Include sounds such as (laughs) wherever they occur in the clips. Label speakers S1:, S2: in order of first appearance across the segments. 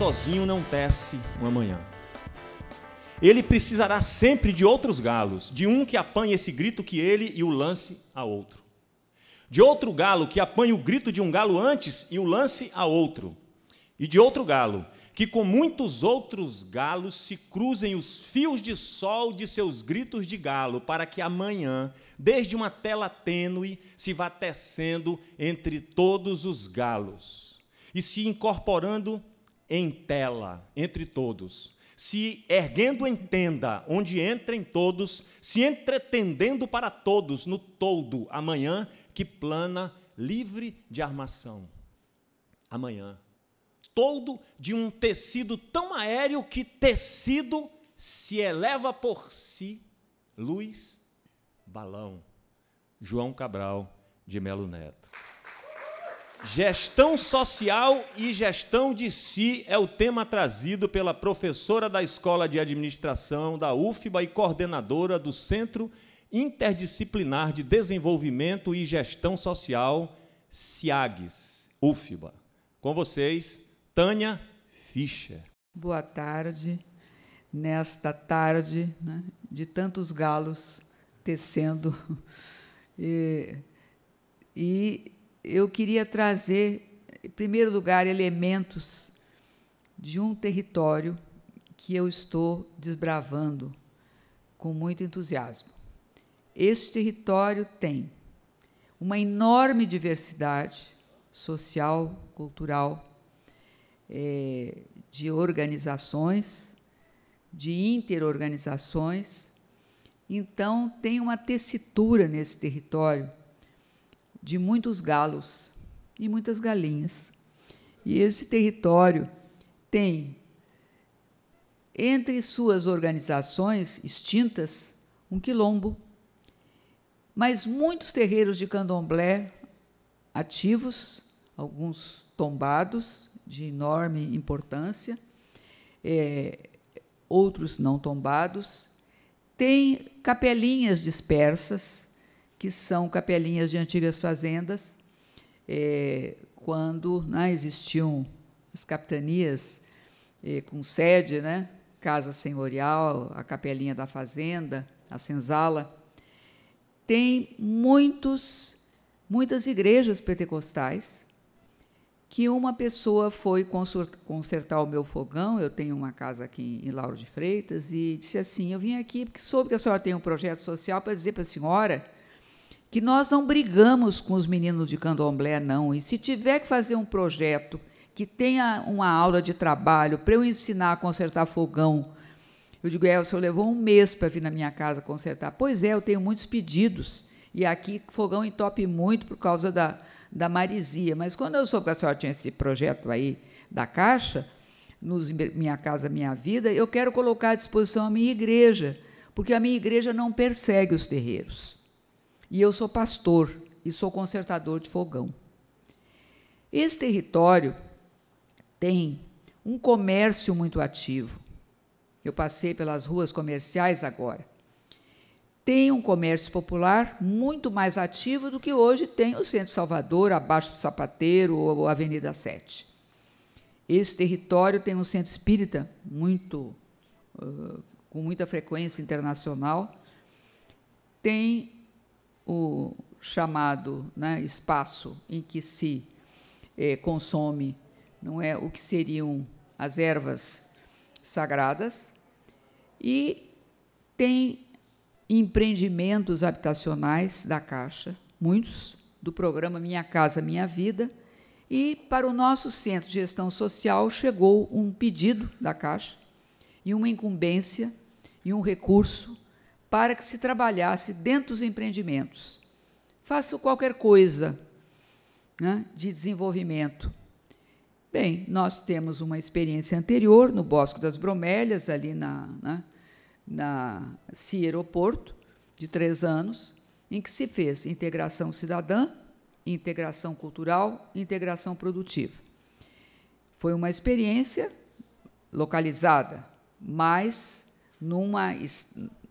S1: sozinho não tece um amanhã. Ele precisará sempre de outros galos, de um que apanhe esse grito que ele e o lance a outro. De outro galo que apanhe o grito de um galo antes e o lance a outro. E de outro galo que com muitos outros galos se cruzem os fios de sol de seus gritos de galo, para que amanhã, desde uma tela tênue, se vá tecendo entre todos os galos e se incorporando em tela entre todos, se erguendo em tenda, onde entrem todos, se entretendendo para todos no todo, amanhã que plana livre de armação. Amanhã. Todo de um tecido tão aéreo que tecido se eleva por si, luz, balão. João Cabral de Melo Neto. Gestão social e gestão de si é o tema trazido pela professora da Escola de Administração da UFBA e coordenadora do Centro Interdisciplinar de Desenvolvimento e Gestão Social, CIAGES, UFBA. Com vocês, Tânia Fischer.
S2: Boa tarde. Nesta tarde né, de tantos galos tecendo (laughs) e, e eu queria trazer, em primeiro lugar, elementos de um território que eu estou desbravando com muito entusiasmo. Este território tem uma enorme diversidade social, cultural, é, de organizações, de interorganizações. Então, tem uma tessitura nesse território de muitos galos e muitas galinhas. E esse território tem, entre suas organizações extintas, um quilombo, mas muitos terreiros de candomblé ativos, alguns tombados, de enorme importância, é, outros não tombados, tem capelinhas dispersas que são capelinhas de antigas fazendas. É, quando né, existiam as capitanias é, com sede, né, Casa Senhorial, a Capelinha da Fazenda, a Senzala, tem muitos, muitas igrejas pentecostais que uma pessoa foi consertar o meu fogão, eu tenho uma casa aqui em Lauro de Freitas, e disse assim, eu vim aqui porque soube que a senhora tem um projeto social para dizer para a senhora que nós não brigamos com os meninos de candomblé, não. E se tiver que fazer um projeto que tenha uma aula de trabalho para eu ensinar a consertar fogão, eu digo, é, o senhor levou um mês para vir na minha casa consertar. Pois é, eu tenho muitos pedidos. E aqui fogão entope muito por causa da, da marisia. Mas quando eu soube que a senhora tinha esse projeto aí da Caixa, nos Minha Casa Minha Vida, eu quero colocar à disposição a minha igreja, porque a minha igreja não persegue os terreiros. E eu sou pastor e sou consertador de fogão. Esse território tem um comércio muito ativo. Eu passei pelas ruas comerciais agora. Tem um comércio popular muito mais ativo do que hoje tem o Centro Salvador, abaixo do Sapateiro ou a Avenida 7. Esse território tem um centro espírita muito, uh, com muita frequência internacional. Tem o chamado né, espaço em que se é, consome não é o que seriam as ervas sagradas e tem empreendimentos habitacionais da Caixa, muitos do programa Minha Casa Minha Vida, e para o nosso Centro de Gestão Social chegou um pedido da Caixa e uma incumbência e um recurso para que se trabalhasse dentro dos empreendimentos. Faça qualquer coisa né, de desenvolvimento. Bem, nós temos uma experiência anterior no Bosque das Bromélias, ali na, né, na, na Aeroporto, de três anos, em que se fez integração cidadã, integração cultural, integração produtiva. Foi uma experiência localizada, mas numa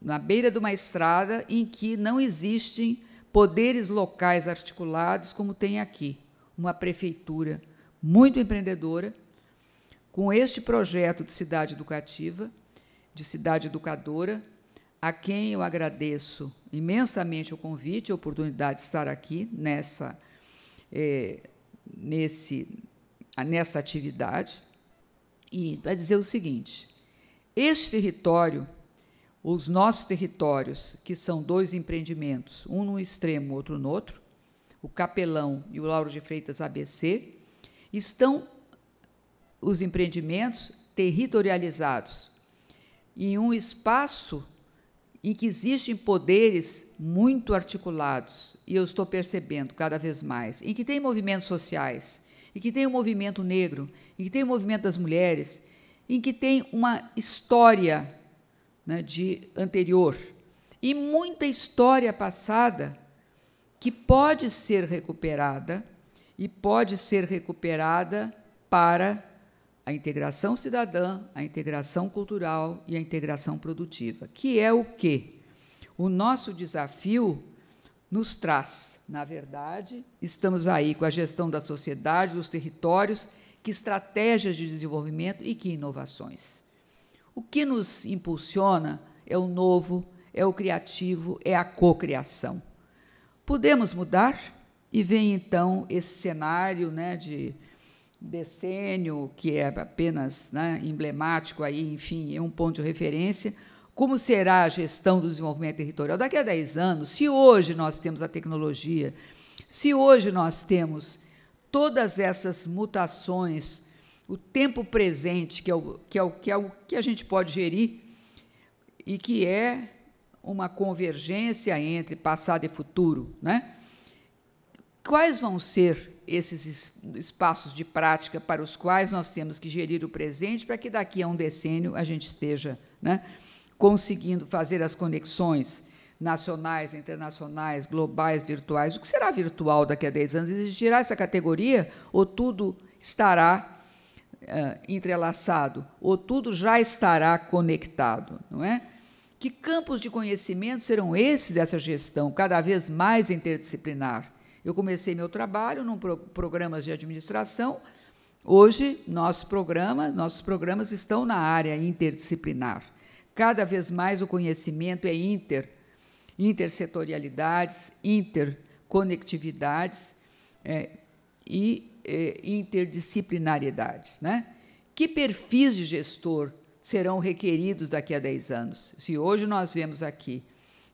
S2: na beira de uma estrada em que não existem poderes locais articulados como tem aqui, uma prefeitura muito empreendedora com este projeto de cidade educativa, de cidade educadora, a quem eu agradeço imensamente o convite, a oportunidade de estar aqui nessa é, nesse nessa atividade e para dizer o seguinte: este território os nossos territórios, que são dois empreendimentos, um no extremo, outro no outro, o Capelão e o Lauro de Freitas ABC, estão os empreendimentos territorializados em um espaço em que existem poderes muito articulados, e eu estou percebendo cada vez mais, em que tem movimentos sociais, em que tem o um movimento negro, em que tem o um movimento das mulheres, em que tem uma história né, de anterior e muita história passada que pode ser recuperada e pode ser recuperada para a integração cidadã, a integração cultural e a integração produtiva, que é o que o nosso desafio nos traz. Na verdade, estamos aí com a gestão da sociedade, dos territórios, que estratégias de desenvolvimento e que inovações. O que nos impulsiona é o novo, é o criativo, é a cocriação. Podemos mudar e vem então esse cenário, né, de decênio que é apenas né, emblemático aí, enfim, é um ponto de referência. Como será a gestão do desenvolvimento territorial daqui a 10 anos? Se hoje nós temos a tecnologia, se hoje nós temos todas essas mutações o tempo presente, que é o que, é o, que, é o que a gente pode gerir e que é uma convergência entre passado e futuro, né? Quais vão ser esses espaços de prática para os quais nós temos que gerir o presente para que daqui a um decênio a gente esteja, né, conseguindo fazer as conexões nacionais, internacionais, globais, virtuais. O que será virtual daqui a 10 anos? Existirá essa categoria ou tudo estará uh, entrelaçado, ou tudo já estará conectado, não é? Que campos de conhecimento serão esses dessa gestão, cada vez mais interdisciplinar? Eu comecei meu trabalho num pro programas de administração. Hoje, nosso programa, nossos programas estão na área interdisciplinar. Cada vez mais o conhecimento é inter, intersetorialidades, interconectividades, é, e eh, interdisciplinaridades. Né? Que perfis de gestor serão requeridos daqui a 10 anos? Se hoje nós vemos aqui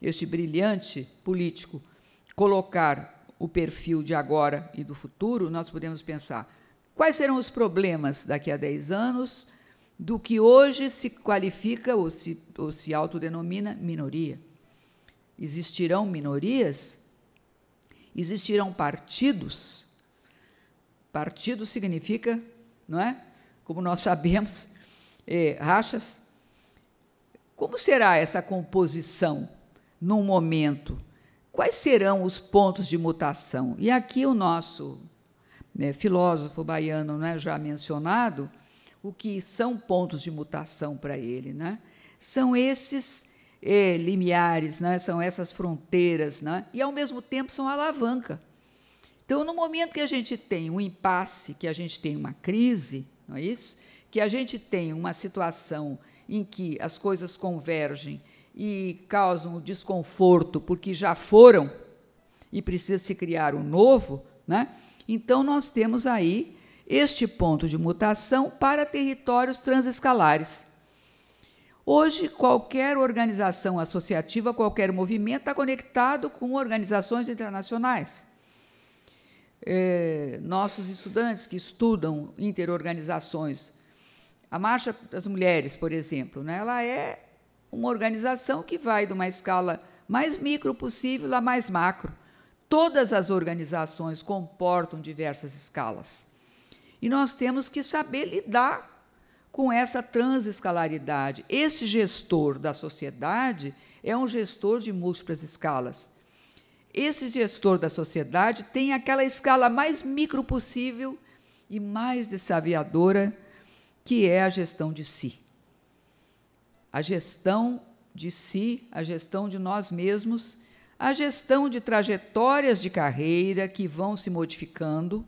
S2: este brilhante político colocar o perfil de agora e do futuro, nós podemos pensar quais serão os problemas daqui a 10 anos do que hoje se qualifica ou se, ou se autodenomina minoria. Existirão minorias? Existirão partidos? Partido significa, não é? Como nós sabemos, eh, rachas. Como será essa composição num momento? Quais serão os pontos de mutação? E aqui o nosso né, filósofo baiano, né, já mencionado, o que são pontos de mutação para ele, né? São esses eh, limiares, né? São essas fronteiras, né? E ao mesmo tempo são alavanca então, no momento que a gente tem um impasse, que a gente tem uma crise, não é isso? Que a gente tem uma situação em que as coisas convergem e causam desconforto porque já foram e precisa se criar um novo, né? Então nós temos aí este ponto de mutação para territórios transescalares. Hoje, qualquer organização associativa, qualquer movimento está conectado com organizações internacionais. É, nossos estudantes que estudam interorganizações. A Marcha das Mulheres, por exemplo, né, ela é uma organização que vai de uma escala mais micro possível a mais macro. Todas as organizações comportam diversas escalas. E nós temos que saber lidar com essa transescalaridade. Esse gestor da sociedade é um gestor de múltiplas escalas esse gestor da sociedade tem aquela escala mais micro possível e mais desaviadora, que é a gestão de si. A gestão de si, a gestão de nós mesmos, a gestão de trajetórias de carreira que vão se modificando,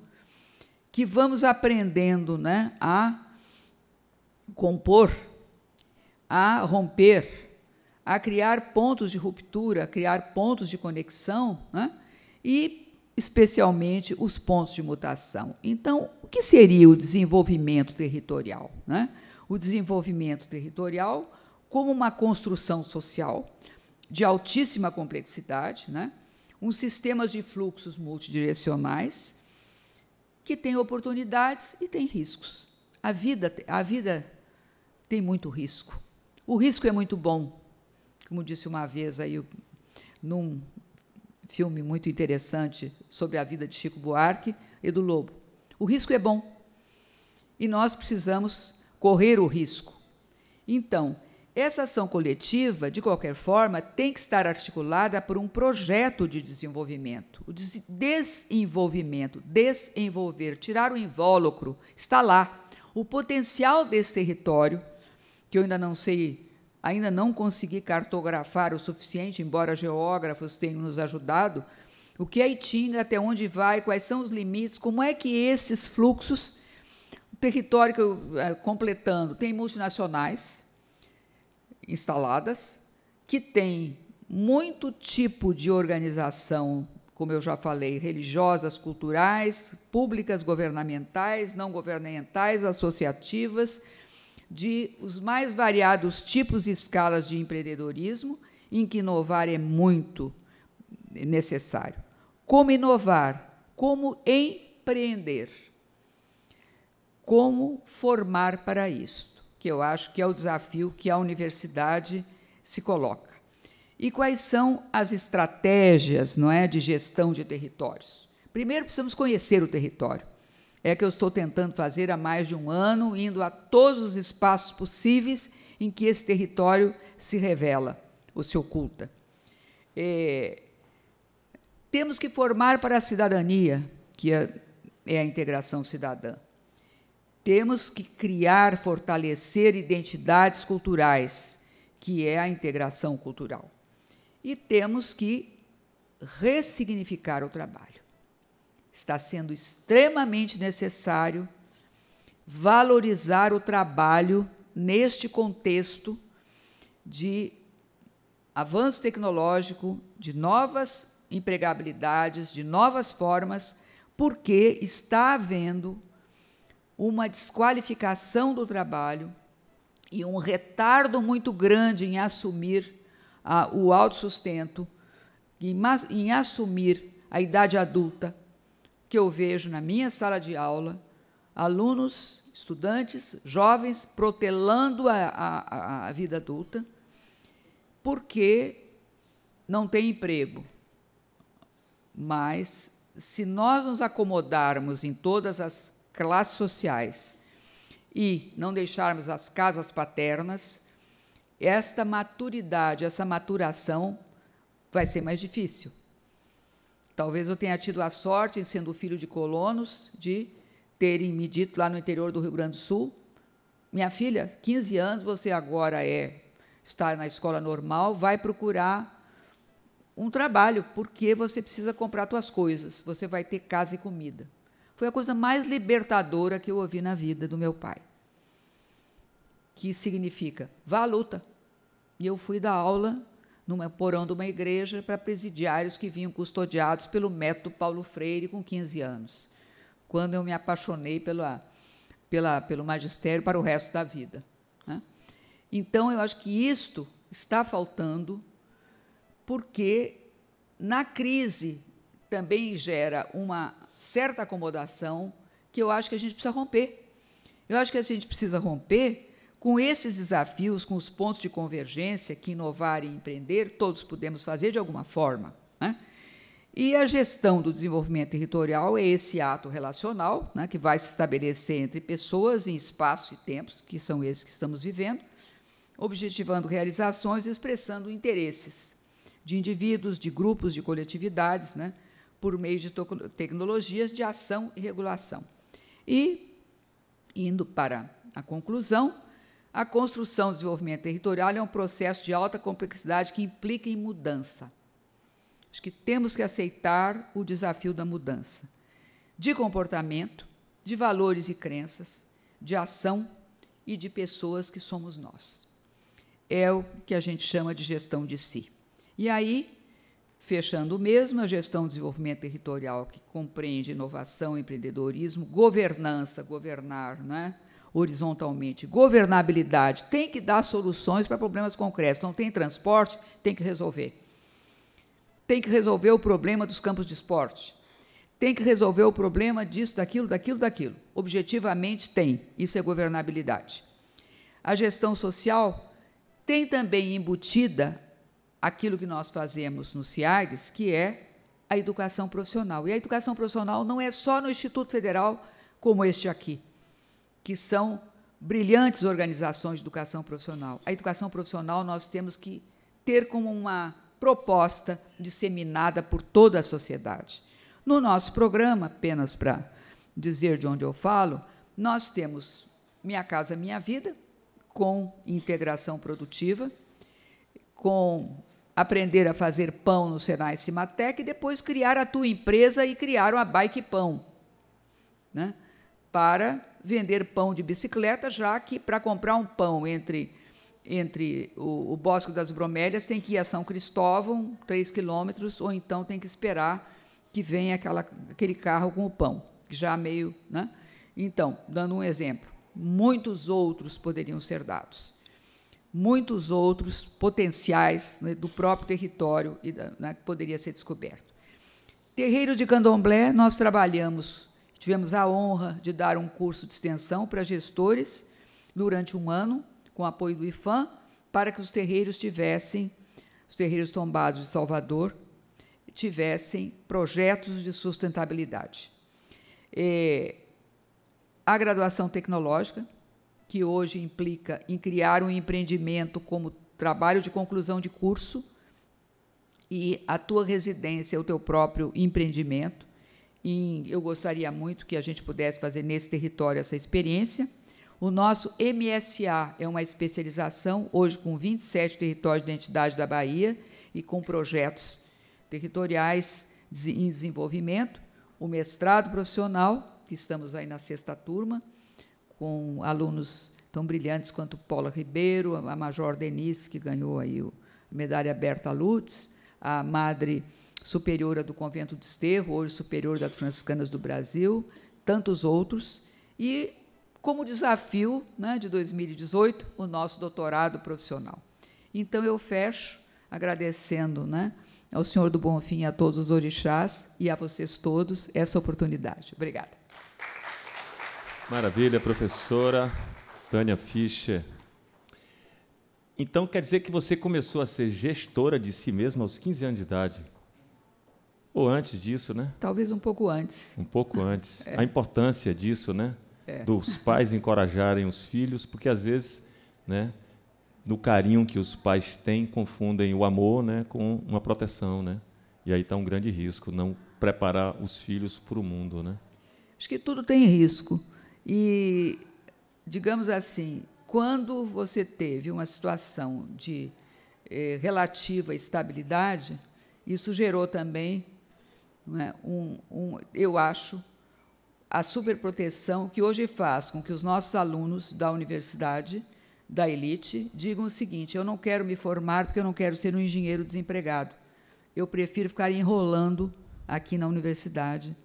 S2: que vamos aprendendo né, a compor, a romper a criar pontos de ruptura, a criar pontos de conexão, né? e especialmente os pontos de mutação. Então, o que seria o desenvolvimento territorial? Né? O desenvolvimento territorial como uma construção social de altíssima complexidade, né? um sistema de fluxos multidirecionais que tem oportunidades e tem riscos. A vida, a vida tem muito risco. O risco é muito bom, como disse uma vez aí num filme muito interessante sobre a vida de Chico Buarque e do Lobo. O risco é bom e nós precisamos correr o risco. Então, essa ação coletiva, de qualquer forma, tem que estar articulada por um projeto de desenvolvimento. O desenvolvimento, desenvolver, tirar o invólucro, está lá. O potencial desse território, que eu ainda não sei ainda não consegui cartografar o suficiente, embora geógrafos tenham nos ajudado. O que é Itinga, até onde vai, quais são os limites, como é que esses fluxos, o território que eu, eh, completando, tem multinacionais instaladas, que tem muito tipo de organização, como eu já falei, religiosas, culturais, públicas, governamentais, não governamentais, associativas, de os mais variados tipos e escalas de empreendedorismo, em que inovar é muito necessário. Como inovar? Como empreender? Como formar para isso? Que eu acho que é o desafio que a universidade se coloca. E quais são as estratégias, não é, de gestão de territórios? Primeiro precisamos conhecer o território. É que eu estou tentando fazer há mais de um ano, indo a todos os espaços possíveis em que esse território se revela ou se oculta. É, temos que formar para a cidadania, que é, é a integração cidadã. Temos que criar, fortalecer identidades culturais, que é a integração cultural. E temos que ressignificar o trabalho está sendo extremamente necessário valorizar o trabalho neste contexto de avanço tecnológico, de novas empregabilidades, de novas formas, porque está havendo uma desqualificação do trabalho e um retardo muito grande em assumir a, o autossustento, em, em assumir a idade adulta que eu vejo na minha sala de aula alunos, estudantes, jovens protelando a, a, a vida adulta porque não tem emprego. Mas se nós nos acomodarmos em todas as classes sociais e não deixarmos as casas paternas, esta maturidade, essa maturação vai ser mais difícil. Talvez eu tenha tido a sorte, sendo filho de colonos, de terem me dito lá no interior do Rio Grande do Sul, minha filha, 15 anos, você agora é está na escola normal, vai procurar um trabalho, porque você precisa comprar suas coisas, você vai ter casa e comida. Foi a coisa mais libertadora que eu ouvi na vida do meu pai. Que significa, vá à luta. E eu fui dar aula num porão de uma igreja para presidiários que vinham custodiados pelo método Paulo Freire com 15 anos, quando eu me apaixonei pela, pela, pelo magistério para o resto da vida. Né? Então, eu acho que isto está faltando, porque na crise também gera uma certa acomodação que eu acho que a gente precisa romper. Eu acho que a gente precisa romper com esses desafios, com os pontos de convergência que inovar e empreender, todos podemos fazer de alguma forma. Né? E a gestão do desenvolvimento territorial é esse ato relacional né, que vai se estabelecer entre pessoas em espaço e tempos, que são esses que estamos vivendo, objetivando realizações e expressando interesses de indivíduos, de grupos, de coletividades, né, por meio de tecnologias de ação e regulação. E, indo para a conclusão, a construção do desenvolvimento territorial é um processo de alta complexidade que implica em mudança. Acho que temos que aceitar o desafio da mudança de comportamento, de valores e crenças, de ação e de pessoas que somos nós. É o que a gente chama de gestão de si. E aí, fechando mesmo, a gestão do desenvolvimento territorial, que compreende inovação, empreendedorismo, governança, governar, né? horizontalmente. Governabilidade tem que dar soluções para problemas concretos. Não tem transporte, tem que resolver. Tem que resolver o problema dos campos de esporte. Tem que resolver o problema disso, daquilo, daquilo, daquilo. Objetivamente tem. Isso é governabilidade. A gestão social tem também embutida aquilo que nós fazemos no CIAGS, que é a educação profissional. E a educação profissional não é só no Instituto Federal como este aqui que são brilhantes organizações de educação profissional. A educação profissional nós temos que ter como uma proposta disseminada por toda a sociedade. No nosso programa, apenas para dizer de onde eu falo, nós temos Minha Casa Minha Vida, com integração produtiva, com aprender a fazer pão no Senai Cimatec e depois criar a tua empresa e criar uma Bike Pão. Né? para vender pão de bicicleta, já que para comprar um pão entre, entre o, o Bosque das Bromélias tem que ir a São Cristóvão, 3 quilômetros, ou então tem que esperar que venha aquela, aquele carro com o pão, já meio. Né? Então, dando um exemplo, muitos outros poderiam ser dados. Muitos outros potenciais né, do próprio território e da, né, que poderia ser descoberto. Terreiros de candomblé, nós trabalhamos Tivemos a honra de dar um curso de extensão para gestores durante um ano, com apoio do IFAM, para que os terreiros tivessem, os terreiros tombados de Salvador, tivessem projetos de sustentabilidade. É, a graduação tecnológica, que hoje implica em criar um empreendimento como trabalho de conclusão de curso e a tua residência, o teu próprio empreendimento. E eu gostaria muito que a gente pudesse fazer nesse território essa experiência. O nosso MSA é uma especialização, hoje com 27 territórios de identidade da Bahia e com projetos territoriais em desenvolvimento. O mestrado profissional, que estamos aí na sexta turma, com alunos tão brilhantes quanto Paula Ribeiro, a Major Denise, que ganhou aí a medalha Berta Lutz, a Madre superiora do Convento de Esterro, hoje superior das Franciscanas do Brasil, tantos outros. E, como desafio né, de 2018, o nosso doutorado profissional. Então, eu fecho agradecendo né, ao Senhor do Bonfim, a todos os orixás e a vocês todos essa oportunidade. Obrigada.
S1: Maravilha, professora Tânia Fischer. Então, quer dizer que você começou a ser gestora de si mesma aos 15 anos de idade? Ou antes disso, né?
S2: Talvez um pouco antes. Um pouco antes. É. A
S1: importância disso, né? É. Dos pais encorajarem os filhos, porque às vezes, né? No carinho que os pais têm, confundem o amor, né, com uma proteção, né? E aí está um grande risco não preparar os filhos para o mundo, né?
S2: Acho que tudo tem risco. E, digamos assim, quando você teve uma situação de eh, relativa estabilidade, isso gerou também é? um, um, eu acho a superproteção que hoje faz com que os nossos alunos da universidade, da elite, digam o seguinte: eu não quero me formar porque eu não quero ser um engenheiro desempregado. Eu prefiro ficar enrolando aqui na universidade.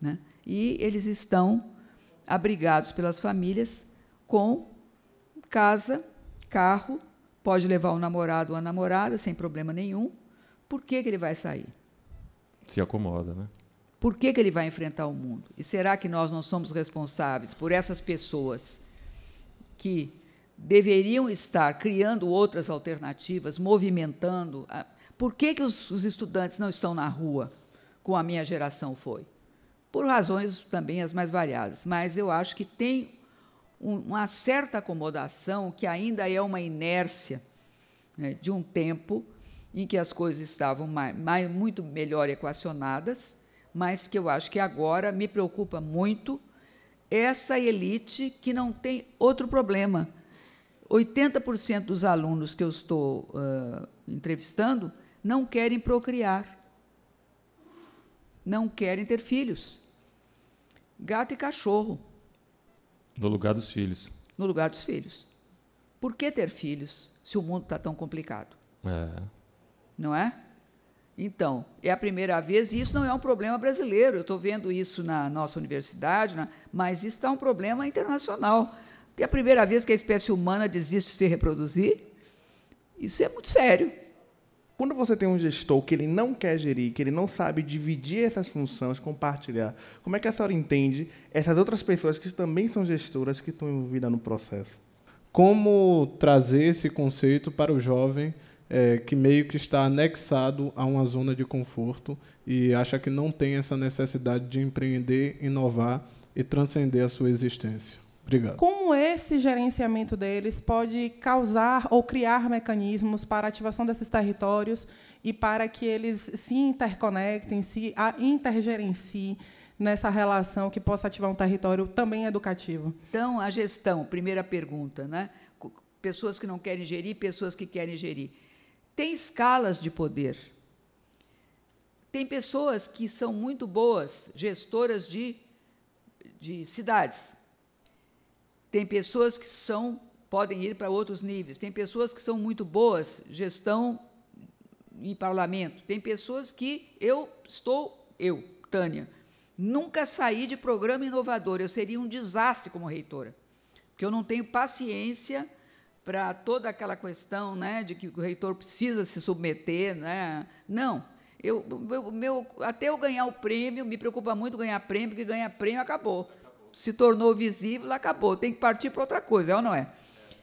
S2: Né? E eles estão abrigados pelas famílias com casa, carro, pode levar o um namorado ou a namorada sem problema nenhum. Por que, que ele vai sair?
S1: se acomoda, né?
S2: Por que, que ele vai enfrentar o mundo? E será que nós não somos responsáveis por essas pessoas que deveriam estar criando outras alternativas, movimentando? Ah, por que, que os, os estudantes não estão na rua, como a minha geração foi? Por razões também as mais variadas, mas eu acho que tem uma certa acomodação que ainda é uma inércia né, de um tempo em que as coisas estavam mais, mais, muito melhor equacionadas, mas que eu acho que agora me preocupa muito essa elite que não tem outro problema. 80% dos alunos que eu estou uh, entrevistando não querem procriar, não querem ter filhos. Gato e cachorro.
S1: No lugar dos filhos.
S2: No lugar dos filhos. Por que ter filhos se o mundo está tão complicado? É não é? Então, é a primeira vez, e isso não é um problema brasileiro, eu estou vendo isso na nossa universidade, mas isso está um problema internacional. É a primeira vez que a espécie humana desiste de se reproduzir, isso é muito sério. Quando você tem um gestor que ele não quer gerir, que ele não sabe dividir essas funções,
S1: compartilhar, como é que a senhora entende essas outras pessoas que também são gestoras que estão envolvidas no processo? Como trazer esse conceito para o jovem é, que meio que está anexado a uma zona de conforto e acha que não tem essa necessidade de empreender, inovar e transcender a sua existência. Obrigado.
S2: Como esse gerenciamento deles pode causar ou criar mecanismos para a ativação desses territórios e para que eles se interconectem, se intergerenciem nessa relação que possa ativar um território também educativo? Então, a gestão, primeira pergunta, né? Pessoas que não querem gerir, pessoas que querem gerir tem escalas de poder. Tem pessoas que são muito boas gestoras de, de cidades. Tem pessoas que são podem ir para outros níveis. Tem pessoas que são muito boas gestão em parlamento. Tem pessoas que eu estou eu, Tânia, nunca saí de programa inovador. Eu seria um desastre como reitora, porque eu não tenho paciência para toda aquela questão né, de que o reitor precisa se submeter. Né? Não. Eu, eu, meu, até eu ganhar o prêmio, me preocupa muito ganhar prêmio, porque ganhar prêmio acabou. acabou. Se tornou visível, acabou. Tem que partir para outra coisa, é ou não é?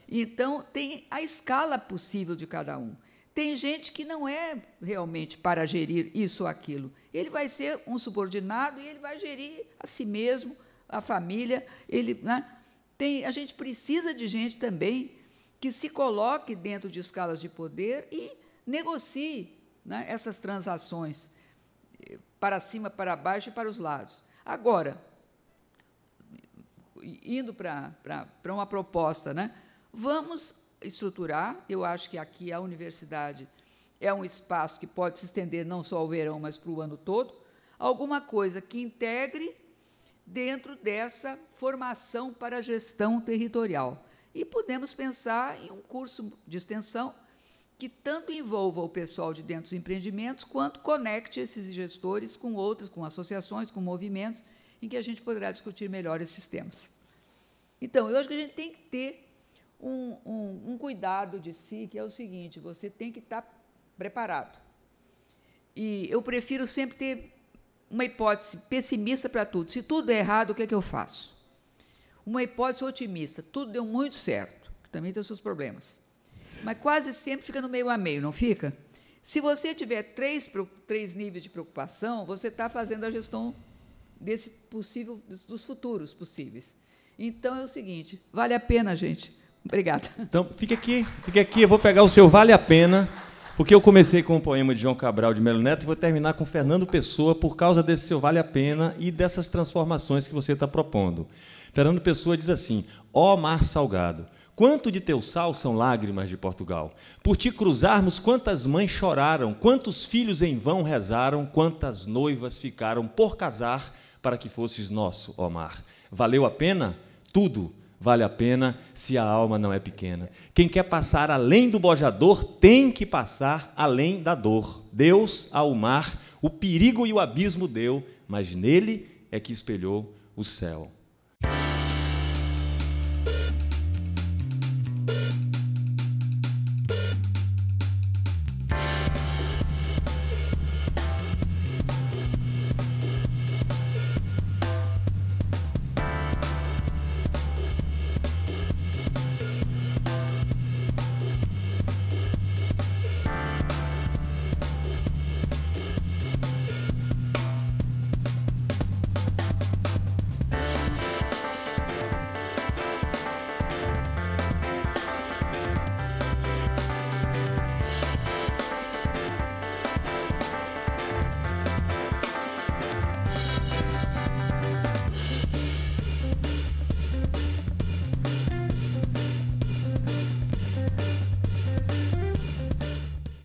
S2: Então, tem a escala possível de cada um. Tem gente que não é realmente para gerir isso ou aquilo. Ele vai ser um subordinado e ele vai gerir a si mesmo, a família. Ele, né? tem, a gente precisa de gente também que se coloque dentro de escalas de poder e negocie né, essas transações eh, para cima, para baixo e para os lados. Agora, indo para, para, para uma proposta, né, vamos estruturar, eu acho que aqui a universidade é um espaço que pode se estender não só ao verão, mas para o ano todo, alguma coisa que integre dentro dessa formação para a gestão territorial. E podemos pensar em um curso de extensão que tanto envolva o pessoal de dentro dos empreendimentos, quanto conecte esses gestores com outros, com associações, com movimentos, em que a gente poderá discutir melhor esses temas. Então, eu acho que a gente tem que ter um, um, um cuidado de si, que é o seguinte: você tem que estar preparado. E eu prefiro sempre ter uma hipótese pessimista para tudo. Se tudo é errado, o que é que eu faço? Uma hipótese otimista, tudo deu muito certo, que também tem seus problemas. Mas quase sempre fica no meio a meio, não fica? Se você tiver três, três níveis de preocupação, você está fazendo a gestão desse possível, dos futuros possíveis. Então é o seguinte, vale a pena, gente. Obrigada.
S1: Então, fica aqui, fica aqui, eu vou pegar o seu vale a pena. Porque eu comecei com o poema de João Cabral de Melo Neto e vou terminar com Fernando Pessoa por causa desse seu vale a pena e dessas transformações que você está propondo. Fernando Pessoa diz assim: Ó oh mar salgado, Quanto de teu sal são lágrimas de Portugal? Por te cruzarmos, quantas mães choraram, quantos filhos em vão rezaram, quantas noivas ficaram por casar para que fosses nosso, ó mar. Valeu a pena? Tudo vale a pena se a alma não é pequena. Quem quer passar além do bojador tem que passar além da dor. Deus ao mar o perigo e o abismo deu, mas nele é que espelhou o céu.